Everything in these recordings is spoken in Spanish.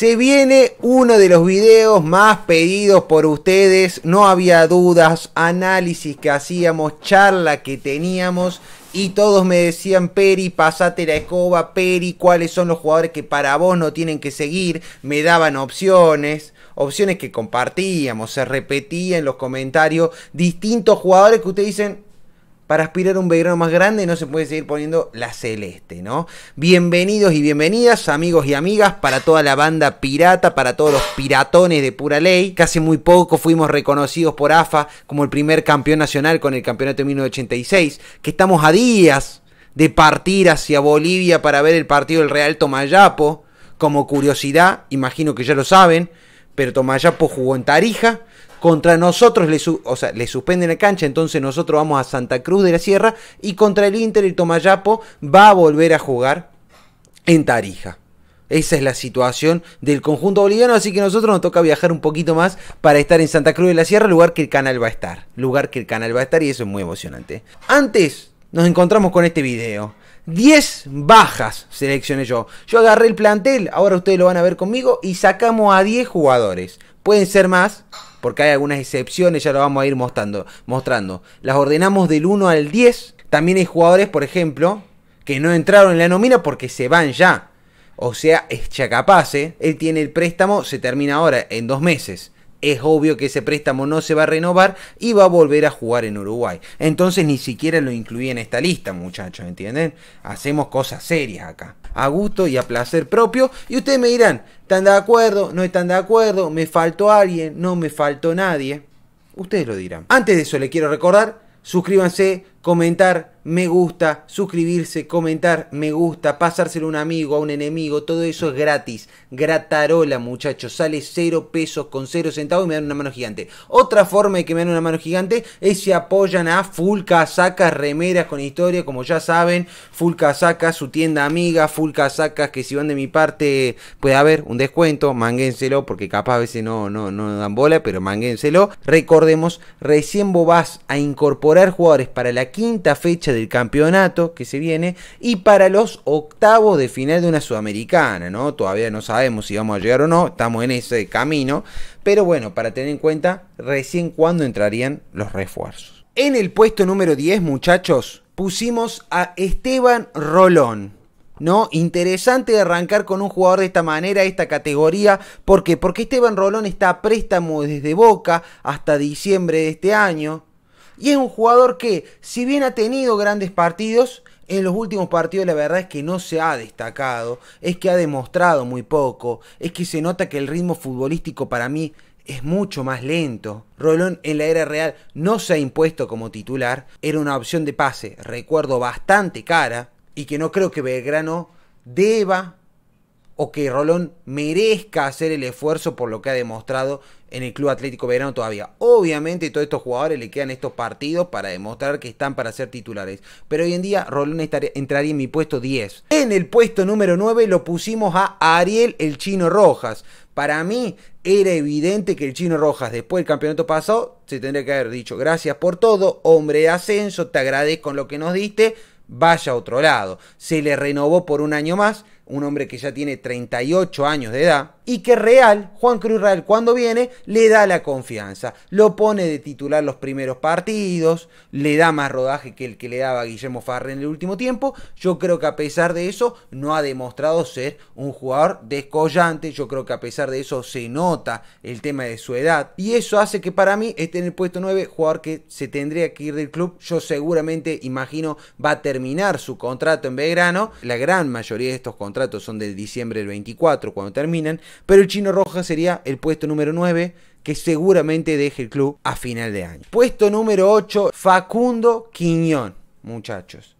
Se viene uno de los videos más pedidos por ustedes, no había dudas, análisis que hacíamos, charla que teníamos y todos me decían, Peri, pasate la escoba, Peri, cuáles son los jugadores que para vos no tienen que seguir, me daban opciones opciones que compartíamos, se repetía en los comentarios, distintos jugadores que ustedes dicen, para aspirar a un Belgrano más grande no se puede seguir poniendo la celeste, ¿no? Bienvenidos y bienvenidas, amigos y amigas, para toda la banda pirata, para todos los piratones de pura ley, casi hace muy poco fuimos reconocidos por AFA como el primer campeón nacional con el campeonato de 1986, que estamos a días de partir hacia Bolivia para ver el partido del Real Tomayapo. Como curiosidad, imagino que ya lo saben, pero Tomayapo jugó en Tarija contra nosotros le, suspenden la cancha, entonces nosotros vamos a Santa Cruz de la Sierra y contra el Inter el Tomayapo va a volver a jugar en Tarija. Esa es la situación del conjunto boliviano, así que nosotros nos toca viajar un poquito más para estar en Santa Cruz de la Sierra, lugar que el canal va a estar. Lugar que el canal va a estar y eso es muy emocionante. Antes nos encontramos con este video. 10 bajas seleccioné yo. Yo agarré el plantel, ahora ustedes lo van a ver conmigo y sacamos a 10 jugadores. Pueden ser más, porque hay algunas excepciones, ya lo vamos a ir mostrando. mostrando. Las ordenamos del 1 al 10. También hay jugadores, por ejemplo, que no entraron en la nómina porque se van ya. O sea, es Chacapase, él tiene el préstamo, se termina ahora, en dos meses es obvio que ese préstamo no se va a renovar y va a volver a jugar en Uruguay. Entonces ni siquiera lo incluí en esta lista, muchachos, ¿entienden? Hacemos cosas serias acá, a gusto y a placer propio. Y ustedes me dirán, ¿están de acuerdo? ¿No están de acuerdo? ¿Me faltó alguien? ¿No me faltó nadie? Ustedes lo dirán. Antes de eso, le quiero recordar, suscríbanse, comentar me gusta, suscribirse, comentar me gusta, pasárselo a un amigo, a un enemigo, todo eso es gratis. Gratarola, muchachos, sale 0 pesos con 0 centavos y me dan una mano gigante. Otra forma de que me dan una mano gigante es si apoyan a Full remeras con historia, como ya saben, Full su tienda amiga, Full que si van de mi parte puede haber un descuento, manguénselo, porque capaz a veces no, no, no dan bola, pero manguénselo. Recordemos, recién vos vas a incorporar jugadores para la quinta fecha del campeonato que se viene y para los octavos de final de una sudamericana, ¿no? Todavía no sabemos si vamos a llegar o no, estamos en ese camino, pero bueno, para tener en cuenta recién cuando entrarían los refuerzos. En el puesto número 10, muchachos, pusimos a Esteban Rolón. ¿no? Interesante arrancar con un jugador de esta manera, esta categoría. ¿Por qué? Porque Esteban Rolón está a préstamo desde Boca hasta diciembre de este año. Y es un jugador que, si bien ha tenido grandes partidos, en los últimos partidos la verdad es que no se ha destacado, es que ha demostrado muy poco, es que se nota que el ritmo futbolístico para mí es mucho más lento. Rolón en la era real no se ha impuesto como titular, era una opción de pase, recuerdo, bastante cara y que no creo que Belgrano deba o que Rolón merezca hacer el esfuerzo por lo que ha demostrado en el Club Atlético Verano todavía. Obviamente todos estos jugadores le quedan estos partidos para demostrar que están para ser titulares. Pero hoy en día Rolón estaría, entraría en mi puesto 10. En el puesto número 9 lo pusimos a Ariel el Chino Rojas. Para mí era evidente que el Chino Rojas después del campeonato pasado se tendría que haber dicho gracias por todo, hombre de ascenso, te agradezco lo que nos diste, vaya a otro lado. Se le renovó por un año más un hombre que ya tiene 38 años de edad, y que Real, Juan Cruz Real, cuando viene, le da la confianza, lo pone de titular los primeros partidos, le da más rodaje que el que le daba Guillermo Farre en el último tiempo, yo creo que a pesar de eso no ha demostrado ser un jugador descollante, yo creo que a pesar de eso se nota el tema de su edad, y eso hace que para mí esté en el puesto 9, jugador que se tendría que ir del club, yo seguramente imagino va a terminar su contrato en Belgrano, la gran mayoría de estos contratos son del diciembre del 24 cuando terminan, pero el Chino Roja sería el puesto número 9 que seguramente deje el club a final de año. Puesto número 8, Facundo Quiñón, muchachos.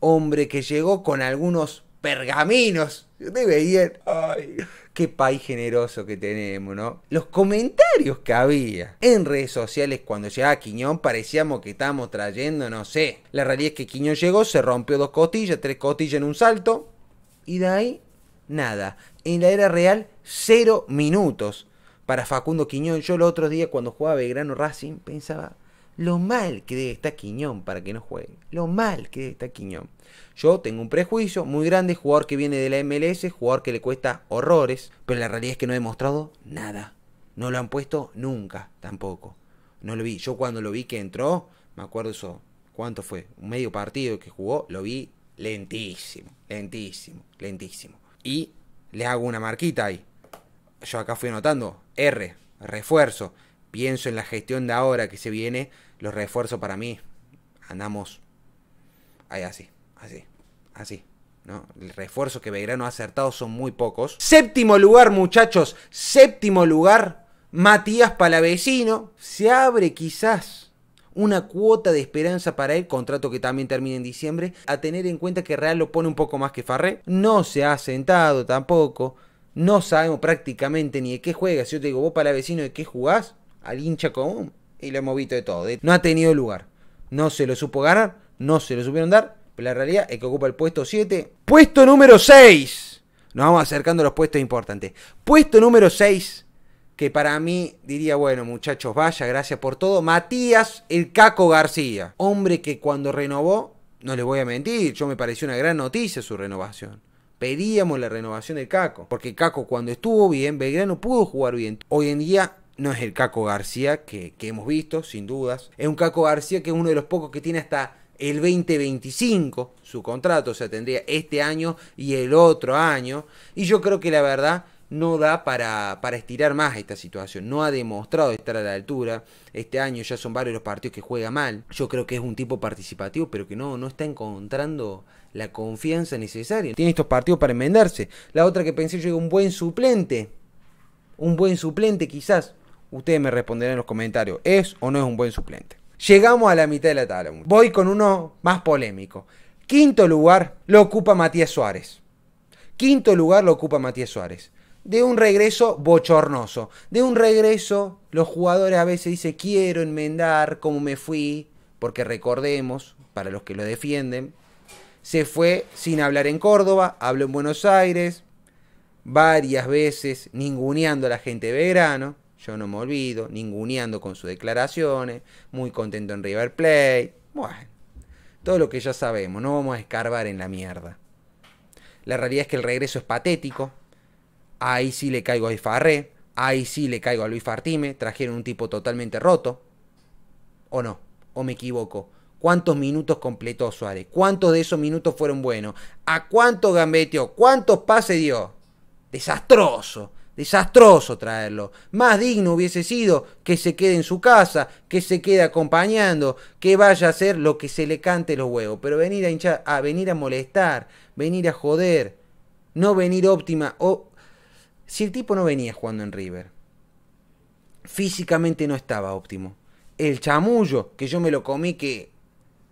Hombre que llegó con algunos pergaminos. Ustedes qué país generoso que tenemos, ¿no? Los comentarios que había en redes sociales cuando llegaba Quiñón parecíamos que estábamos trayendo, no sé. La realidad es que Quiñón llegó, se rompió dos costillas, tres costillas en un salto. Y de ahí, nada. En la era real, cero minutos para Facundo Quiñón. Yo el otro día, cuando jugaba Belgrano Racing, pensaba lo mal que debe estar Quiñón para que no juegue. Lo mal que debe estar Quiñón. Yo tengo un prejuicio muy grande, jugador que viene de la MLS, jugador que le cuesta horrores, pero la realidad es que no he demostrado nada. No lo han puesto nunca tampoco. No lo vi. Yo cuando lo vi que entró, me acuerdo eso, ¿cuánto fue? Un medio partido que jugó, lo vi lentísimo, lentísimo, lentísimo. Y le hago una marquita ahí. Yo acá fui anotando R, refuerzo. Pienso en la gestión de ahora que se viene, los refuerzos para mí. Andamos ahí así, así, así. ¿no? El refuerzo que Belgrano ha acertado son muy pocos. Séptimo lugar, muchachos. Séptimo lugar, Matías Palavecino. Se abre quizás una cuota de esperanza para el contrato que también termina en diciembre, a tener en cuenta que Real lo pone un poco más que Farré, no se ha sentado tampoco, no sabemos prácticamente ni de qué juega, si yo te digo vos para vecino de qué jugás, al hincha común, y lo hemos visto de todo, no ha tenido lugar, no se lo supo ganar, no se lo supieron dar, pero la realidad es que ocupa el puesto 7, puesto número 6, nos vamos acercando a los puestos importantes, puesto número 6, que para mí diría, bueno muchachos, vaya, gracias por todo. Matías el Caco García, hombre que cuando renovó, no le voy a mentir, yo me pareció una gran noticia su renovación. Pedíamos la renovación del Caco, porque Caco cuando estuvo bien, Belgrano pudo jugar bien. Hoy en día no es el Caco García que, que hemos visto, sin dudas. Es un Caco García que es uno de los pocos que tiene hasta el 2025 su contrato, o sea, tendría este año y el otro año. Y yo creo que la verdad no da para, para, estirar más esta situación. No ha demostrado estar a la altura. Este año ya son varios los partidos que juega mal. Yo creo que es un tipo participativo, pero que no, no está encontrando la confianza necesaria. Tiene estos partidos para enmendarse. La otra que pensé yo un buen suplente. Un buen suplente quizás. Ustedes me responderán en los comentarios. ¿Es o no es un buen suplente? Llegamos a la mitad de la tabla. Voy con uno más polémico. Quinto lugar lo ocupa Matías Suárez. Quinto lugar lo ocupa Matías Suárez de un regreso bochornoso, de un regreso, los jugadores a veces dicen quiero enmendar como me fui, porque recordemos, para los que lo defienden, se fue sin hablar en Córdoba, habló en Buenos Aires, varias veces ninguneando a la gente de Belgrano, yo no me olvido, ninguneando con sus declaraciones, muy contento en River Plate, bueno, todo lo que ya sabemos, no vamos a escarbar en la mierda. La realidad es que el regreso es patético, Ahí sí le caigo a Ifarré. Ahí sí le caigo a Luis Fartime. Trajeron un tipo totalmente roto. ¿O no? ¿O me equivoco? ¿Cuántos minutos completó Suárez? ¿Cuántos de esos minutos fueron buenos? ¿A cuánto gambeteó? ¿Cuántos pases dio? Desastroso. Desastroso traerlo. Más digno hubiese sido que se quede en su casa, que se quede acompañando, que vaya a hacer lo que se le cante los huevos. Pero venir a hinchar, a venir a molestar, venir a joder, no venir óptima, o si el tipo no venía jugando en River, físicamente no estaba óptimo. El chamullo, que yo me lo comí, que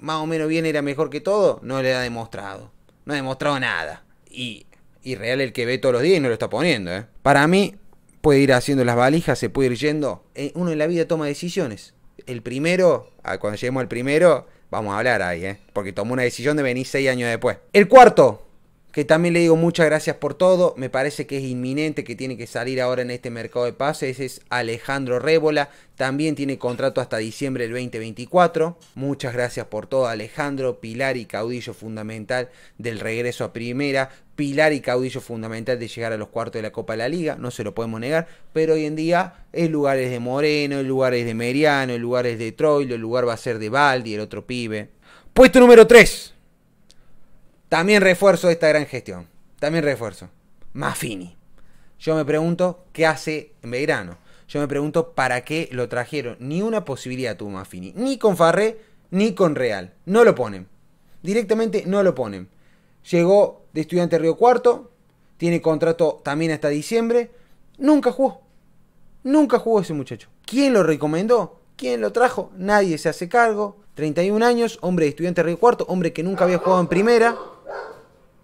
más o menos bien era mejor que todo, no le ha demostrado. No ha demostrado nada. Y, y Real el que ve todos los días y no lo está poniendo. ¿eh? Para mí, puede ir haciendo las valijas, se puede ir yendo. Eh, uno en la vida toma decisiones. El primero, cuando lleguemos al primero, vamos a hablar ahí, ¿eh? porque tomó una decisión de venir seis años después. El cuarto, que también le digo muchas gracias por todo, me parece que es inminente, que tiene que salir ahora en este mercado de pases, es Alejandro Rébola, también tiene contrato hasta diciembre del 2024, muchas gracias por todo Alejandro, pilar y caudillo fundamental del regreso a primera, pilar y caudillo fundamental de llegar a los cuartos de la Copa de la Liga, no se lo podemos negar, pero hoy en día el lugar es de Moreno, el lugar es de Meriano, el lugar es de Troilo, el lugar va a ser de Baldi, el otro pibe. Puesto número 3. También refuerzo esta gran gestión. También refuerzo. Maffini. Yo me pregunto qué hace en verano. Yo me pregunto para qué lo trajeron. Ni una posibilidad tuvo Maffini. Ni con Farré, ni con Real. No lo ponen. Directamente no lo ponen. Llegó de estudiante Río Cuarto. Tiene contrato también hasta diciembre. Nunca jugó. Nunca jugó ese muchacho. ¿Quién lo recomendó? ¿Quién lo trajo? Nadie se hace cargo. 31 años, hombre de estudiante Río Cuarto, hombre que nunca había jugado en primera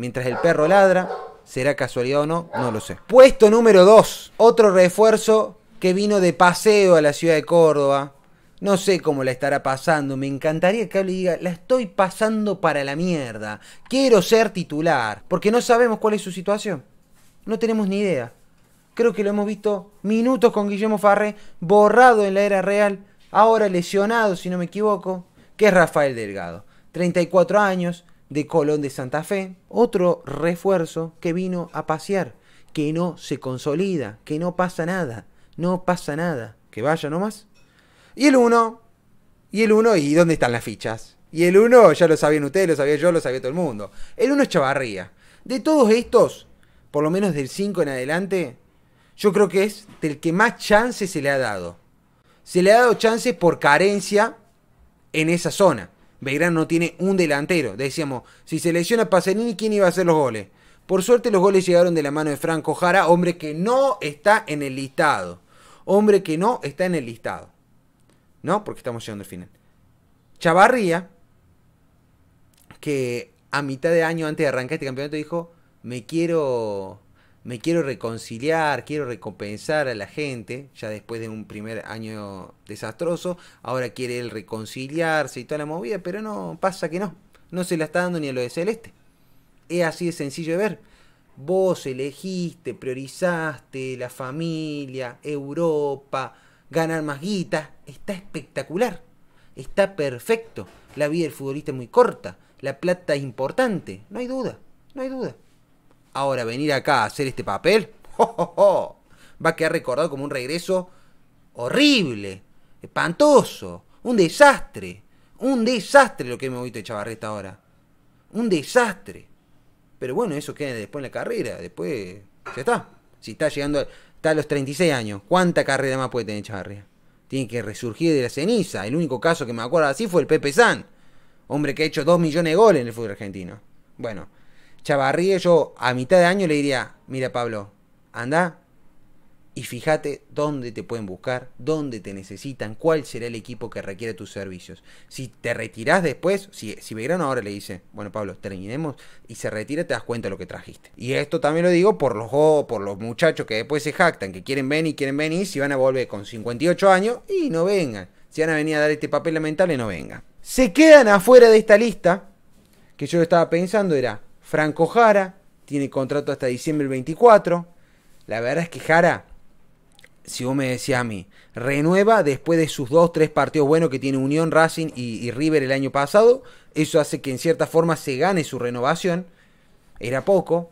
mientras el perro ladra. ¿Será casualidad o no? No lo sé. Puesto número 2. Otro refuerzo que vino de paseo a la ciudad de Córdoba. No sé cómo la estará pasando. Me encantaría que hable y diga, la estoy pasando para la mierda. Quiero ser titular. Porque no sabemos cuál es su situación. No tenemos ni idea. Creo que lo hemos visto minutos con Guillermo Farré, borrado en la era real, ahora lesionado, si no me equivoco, que es Rafael Delgado. 34 años, de Colón de Santa Fe, otro refuerzo que vino a pasear, que no se consolida, que no pasa nada, no pasa nada, que vaya nomás. Y el 1, y el 1, ¿y dónde están las fichas? Y el 1 ya lo sabían ustedes, lo sabía yo, lo sabía todo el mundo. El 1 es Chavarría. De todos estos, por lo menos del 5 en adelante, yo creo que es del que más chance se le ha dado. Se le ha dado chance por carencia en esa zona. Belgrano no tiene un delantero. Decíamos, si se lesiona ¿quién iba a hacer los goles? Por suerte los goles llegaron de la mano de Franco Jara, hombre que no está en el listado. Hombre que no está en el listado. ¿No? Porque estamos llegando al final. Chavarría, que a mitad de año antes de arrancar este campeonato dijo, me quiero me quiero reconciliar, quiero recompensar a la gente, ya después de un primer año desastroso, ahora quiere él reconciliarse y toda la movida, pero no, pasa que no, no se la está dando ni a lo de Celeste. Es así de sencillo de ver. Vos elegiste, priorizaste la familia, Europa, ganar más guita, está espectacular, está perfecto. La vida del futbolista es muy corta, la plata es importante, no hay duda, no hay duda. Ahora venir acá a hacer este papel, va a quedar recordado como un regreso horrible, espantoso, un desastre. Un desastre lo que hemos visto de hasta ahora. Un desastre. Pero bueno, eso queda después en la carrera. Después ya está. Si está llegando, está a los 36 años. ¿Cuánta carrera más puede tener Chavarría? Tiene que resurgir de la ceniza. El único caso que me acuerdo así fue el Pepe San. Hombre que ha hecho 2 millones de goles en el fútbol argentino. Bueno, Chavarría, yo a mitad de año le diría, mira Pablo, anda y fíjate dónde te pueden buscar, dónde te necesitan, cuál será el equipo que requiere tus servicios. Si te retirás después, si, si Belgrano ahora le dice, bueno Pablo, terminemos y se retira, te das cuenta de lo que trajiste. Y esto también lo digo por los por los muchachos que después se jactan, que quieren venir, quieren venir, si van a volver con 58 años y no vengan. Si van a venir a dar este papel lamentable, no vengan. Se quedan afuera de esta lista, que yo estaba pensando, era Franco Jara tiene contrato hasta diciembre del 24. La verdad es que Jara, si vos me decías a mí, renueva después de sus dos, tres partidos buenos que tiene Unión, Racing y, River el año pasado. Eso hace que en cierta forma se gane su renovación. Era poco.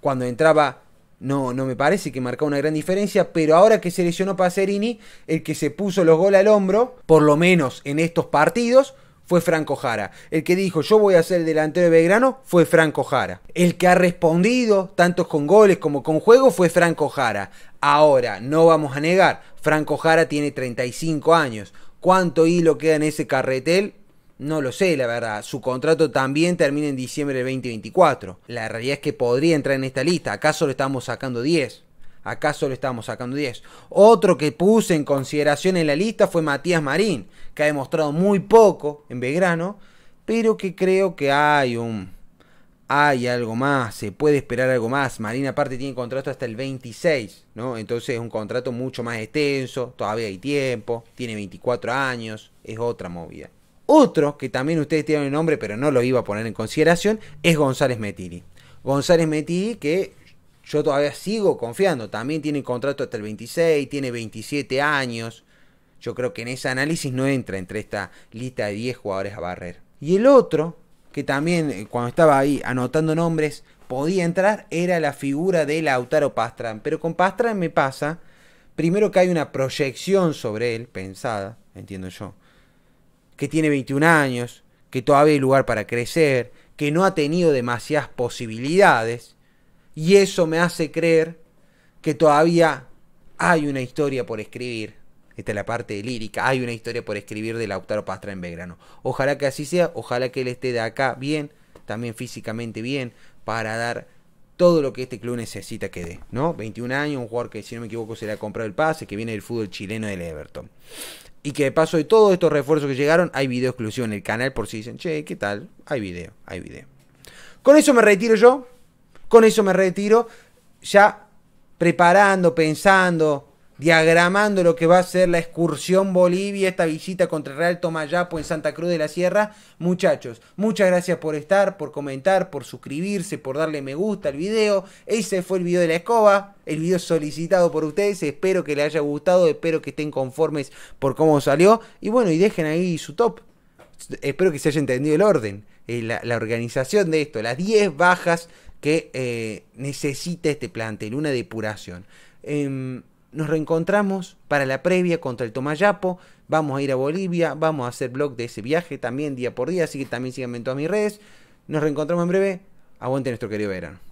Cuando entraba no, no me parece que marcaba una gran diferencia, pero ahora que se lesionó Pacerini, el que se puso los goles al hombro, por lo menos en estos partidos, fue Franco Jara. El que dijo yo voy a ser el delantero de Belgrano fue Franco Jara. El que ha respondido, tanto con goles como con juego, fue Franco Jara. Ahora, no vamos a negar, Franco Jara tiene 35 años. ¿Cuánto hilo queda en ese carretel? No lo sé, la verdad. Su contrato también termina en diciembre de 2024. La realidad es que podría entrar en esta lista. ¿Acaso lo estamos sacando 10? Acaso lo estamos sacando 10. Otro que puse en consideración en la lista fue Matías Marín que ha demostrado muy poco en Belgrano, pero que creo que hay un... Hay algo más, se puede esperar algo más. Marina parte tiene contrato hasta el 26, ¿no? Entonces es un contrato mucho más extenso, todavía hay tiempo, tiene 24 años, es otra movida. Otro que también ustedes tienen el nombre, pero no lo iba a poner en consideración, es González Metiri. González Metiri que yo todavía sigo confiando. También tiene contrato hasta el 26, tiene 27 años. Yo creo que en ese análisis no entra entre esta lista de 10 jugadores a barrer. Y el otro, que también eh, cuando estaba ahí anotando nombres podía entrar, era la figura de Lautaro Pastrán. Pero con Pastrán me pasa, primero que hay una proyección sobre él, pensada, entiendo yo, que tiene 21 años, que todavía hay lugar para crecer, que no ha tenido demasiadas posibilidades, y eso me hace creer que todavía hay una historia por escribir esta la parte lírica. Hay una historia por escribir de Lautaro Pastra en Belgrano. Ojalá que así sea, ojalá que él esté de acá bien, también físicamente bien, para dar todo lo que este club necesita que dé, ¿no? 21 años, un jugador que si no me equivoco se le ha comprado el pase, que viene del fútbol chileno del Everton. Y que de paso de todos estos refuerzos que llegaron, hay video exclusivo en el canal por si dicen, che, ¿qué tal? Hay video, hay video. Con eso me retiro yo, con eso me retiro, ya preparando, pensando, diagramando lo que va a ser la excursión Bolivia, esta visita contra Real Tomayapo en Santa Cruz de la Sierra. Muchachos, muchas gracias por estar, por comentar, por suscribirse, por darle me gusta al video. Ese fue el video de la escoba, el video solicitado por ustedes. Espero que les haya gustado, espero que estén conformes por cómo salió. Y bueno, y dejen ahí su top. Espero que se haya entendido el orden, eh, la, organización de esto, las 10 bajas que eh, necesita este plantel, una depuración. Em, nos reencontramos para la previa contra el Tomayapo. Vamos a ir a Bolivia, vamos a hacer blog de ese viaje también día por día, así que también síganme en todas mis redes. Nos reencontramos en breve. Aguante nuestro querido verano.